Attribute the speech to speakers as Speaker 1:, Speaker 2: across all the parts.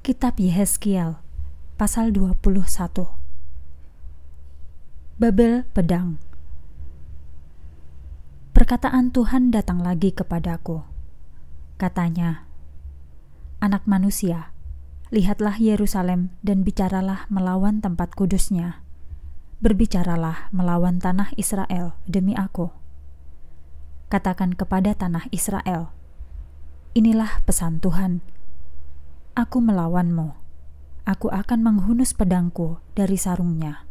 Speaker 1: Kitab Yehezkiel pasal 21 Babel pedang Perkataan Tuhan datang lagi kepadaku katanya Anak manusia lihatlah Yerusalem dan bicaralah melawan tempat kudusnya berbicaralah melawan tanah Israel demi aku katakan kepada tanah Israel inilah pesan Tuhan Aku melawanmu. Aku akan menghunus pedangku dari sarungnya.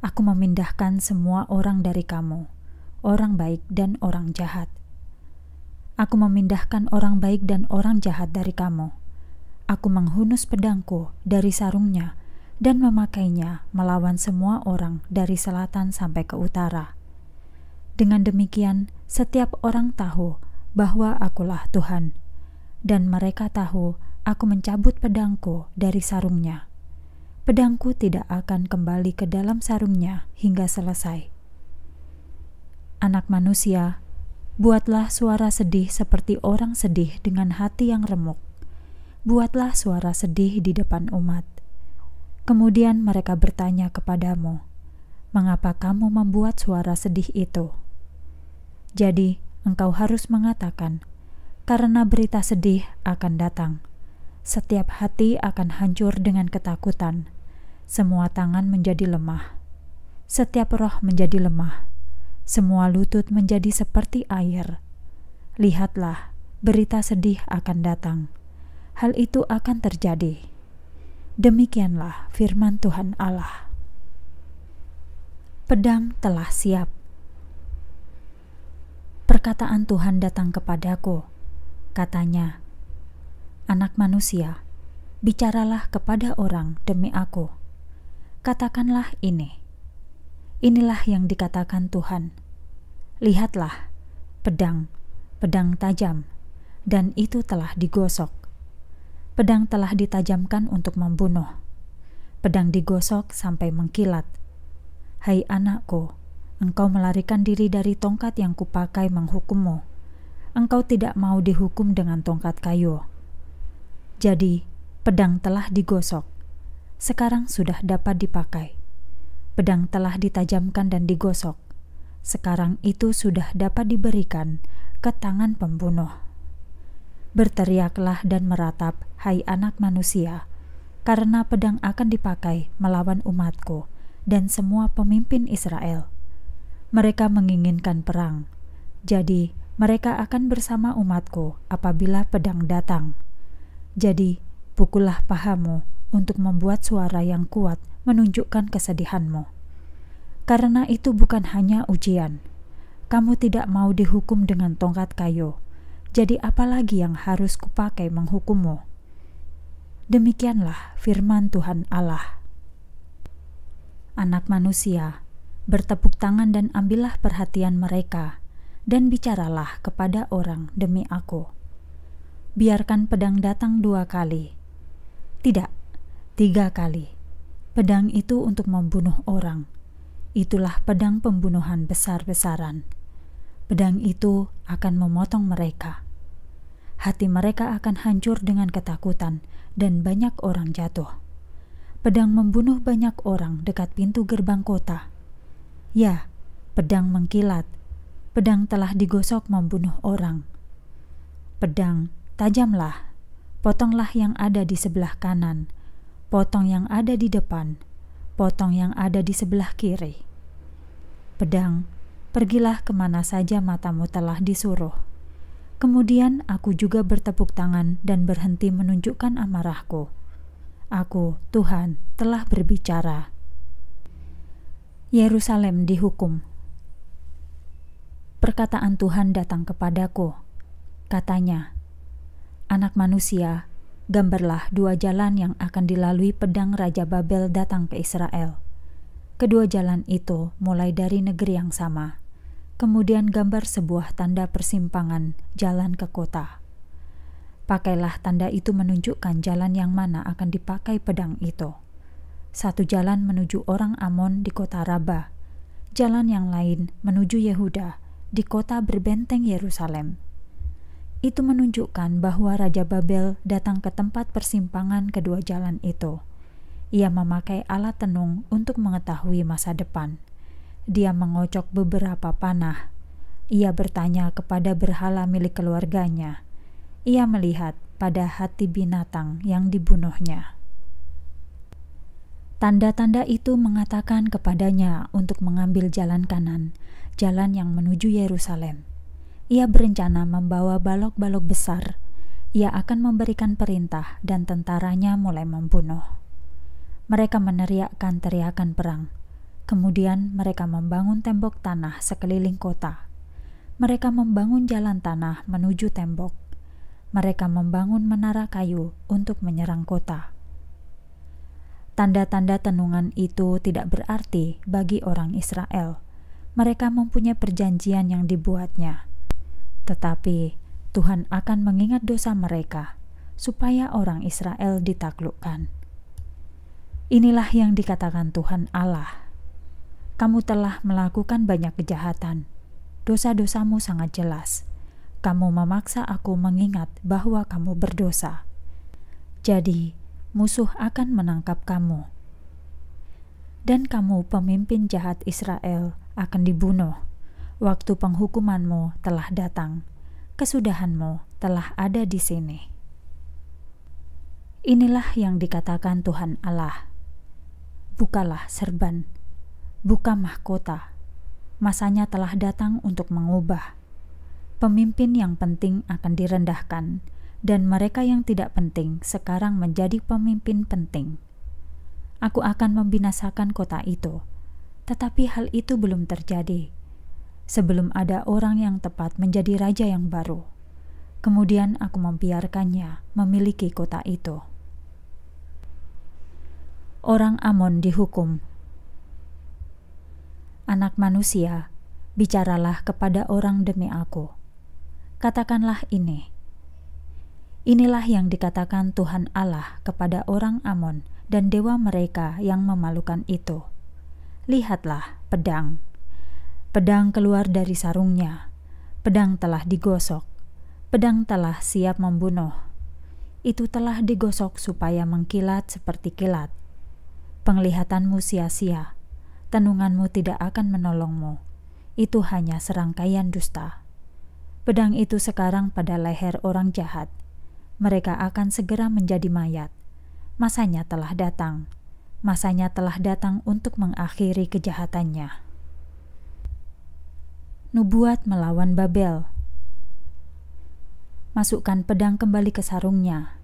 Speaker 1: Aku memindahkan semua orang dari kamu, orang baik dan orang jahat. Aku memindahkan orang baik dan orang jahat dari kamu. Aku menghunus pedangku dari sarungnya dan memakainya melawan semua orang dari selatan sampai ke utara. Dengan demikian, setiap orang tahu bahwa Akulah Tuhan, dan mereka tahu Aku mencabut pedangku dari sarungnya. Pedangku tidak akan kembali ke dalam sarungnya hingga selesai. Anak manusia, buatlah suara sedih seperti orang sedih dengan hati yang remuk. Buatlah suara sedih di depan umat. Kemudian mereka bertanya kepadamu, "Mengapa kamu membuat suara sedih itu?" Jadi, engkau harus mengatakan, "Karena berita sedih akan datang, setiap hati akan hancur dengan ketakutan. Semua tangan menjadi lemah. Setiap roh menjadi lemah. Semua lutut menjadi seperti air. Lihatlah, berita sedih akan datang. Hal itu akan terjadi. Demikianlah firman Tuhan Allah. Pedang telah siap. Perkataan Tuhan datang kepadaku. Katanya, Anak manusia, bicaralah kepada orang demi aku. Katakanlah ini. Inilah yang dikatakan Tuhan. Lihatlah, pedang, pedang tajam, dan itu telah digosok. Pedang telah ditajamkan untuk membunuh. Pedang digosok sampai mengkilat. Hai anakku, engkau melarikan diri dari tongkat yang kupakai menghukummu. Engkau tidak mau dihukum dengan tongkat kayu jadi, pedang telah digosok. Sekarang sudah dapat dipakai. Pedang telah ditajamkan dan digosok. Sekarang itu sudah dapat diberikan ke tangan pembunuh. Berteriaklah dan meratap, hai anak manusia, karena pedang akan dipakai melawan umatku dan semua pemimpin Israel. Mereka menginginkan perang, jadi mereka akan bersama umatku apabila pedang datang jadi, pukullah pahamu untuk membuat suara yang kuat menunjukkan kesedihanmu. Karena itu bukan hanya ujian. Kamu tidak mau dihukum dengan tongkat kayu. Jadi apalagi yang harus kupakai menghukummu? Demikianlah firman Tuhan Allah. Anak manusia, bertepuk tangan dan ambillah perhatian mereka, dan bicaralah kepada orang demi aku.' biarkan pedang datang dua kali. Tidak, tiga kali. Pedang itu untuk membunuh orang. Itulah pedang pembunuhan besar-besaran. Pedang itu akan memotong mereka. Hati mereka akan hancur dengan ketakutan, dan banyak orang jatuh. Pedang membunuh banyak orang dekat pintu gerbang kota. Ya, pedang mengkilat. Pedang telah digosok membunuh orang. Pedang Tajamlah, potonglah yang ada di sebelah kanan, potong yang ada di depan, potong yang ada di sebelah kiri. Pedang, pergilah kemana saja matamu telah disuruh. Kemudian aku juga bertepuk tangan dan berhenti menunjukkan amarahku. Aku, Tuhan, telah berbicara. Yerusalem dihukum. Perkataan Tuhan datang kepadaku. Katanya, anak manusia, gambarlah dua jalan yang akan dilalui pedang Raja Babel datang ke Israel. Kedua jalan itu mulai dari negeri yang sama. Kemudian gambar sebuah tanda persimpangan jalan ke kota. Pakailah tanda itu menunjukkan jalan yang mana akan dipakai pedang itu. Satu jalan menuju orang Amon di kota Raba, jalan yang lain menuju Yehuda di kota berbenteng Yerusalem itu menunjukkan bahwa Raja Babel datang ke tempat persimpangan kedua jalan itu. Ia memakai alat tenung untuk mengetahui masa depan. Dia mengocok beberapa panah. Ia bertanya kepada berhala milik keluarganya. Ia melihat pada hati binatang yang dibunuhnya. Tanda-tanda itu mengatakan kepadanya untuk mengambil jalan kanan, jalan yang menuju Yerusalem. Ia berencana membawa balok-balok besar. Ia akan memberikan perintah dan tentaranya mulai membunuh. Mereka meneriakkan teriakan perang. Kemudian mereka membangun tembok tanah sekeliling kota. Mereka membangun jalan tanah menuju tembok. Mereka membangun menara kayu untuk menyerang kota. Tanda-tanda tenungan itu tidak berarti bagi orang Israel mereka mempunyai perjanjian yang dibuatnya. Tetapi Tuhan akan mengingat dosa mereka, supaya orang Israel ditaklukkan. Inilah yang dikatakan Tuhan Allah: "Kamu telah melakukan banyak kejahatan, dosa-dosamu sangat jelas. Kamu memaksa aku mengingat bahwa kamu berdosa." Jadi, musuh akan menangkap kamu, dan kamu, pemimpin jahat Israel, akan dibunuh. Waktu penghukumanmu telah datang, kesudahanmu telah ada di sini. Inilah yang dikatakan Tuhan Allah. Bukalah serban, buka mahkota. Masanya telah datang untuk mengubah. Pemimpin yang penting akan direndahkan, dan mereka yang tidak penting sekarang menjadi pemimpin penting. Aku akan membinasakan kota itu, tetapi hal itu belum terjadi sebelum ada orang yang tepat menjadi raja yang baru. Kemudian aku membiarkannya memiliki kota itu. Orang Amon dihukum. Anak manusia, bicaralah kepada orang demi aku. Katakanlah ini. Inilah yang dikatakan Tuhan Allah kepada orang Amon dan dewa mereka yang memalukan itu. Lihatlah pedang Pedang keluar dari sarungnya. Pedang telah digosok. Pedang telah siap membunuh. Itu telah digosok supaya mengkilat seperti kilat. Penglihatanmu sia-sia. Tenunganmu tidak akan menolongmu. Itu hanya serangkaian dusta. Pedang itu sekarang pada leher orang jahat. Mereka akan segera menjadi mayat. Masanya telah datang. Masanya telah datang untuk mengakhiri kejahatannya. Nubuat melawan Babel. Masukkan pedang kembali ke sarungnya.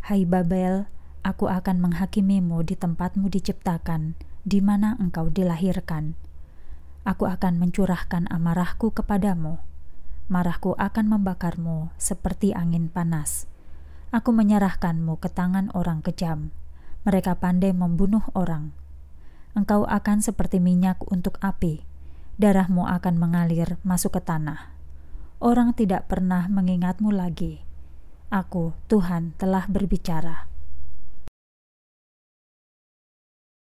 Speaker 1: Hai Babel, aku akan menghakimimu di tempatmu diciptakan, di mana engkau dilahirkan. Aku akan mencurahkan amarahku kepadamu. Marahku akan membakarmu seperti angin panas. Aku menyerahkanmu ke tangan orang kejam. Mereka pandai membunuh orang. Engkau akan seperti minyak untuk api darahmu akan mengalir masuk ke tanah. Orang tidak pernah mengingatmu lagi. Aku, Tuhan, telah berbicara.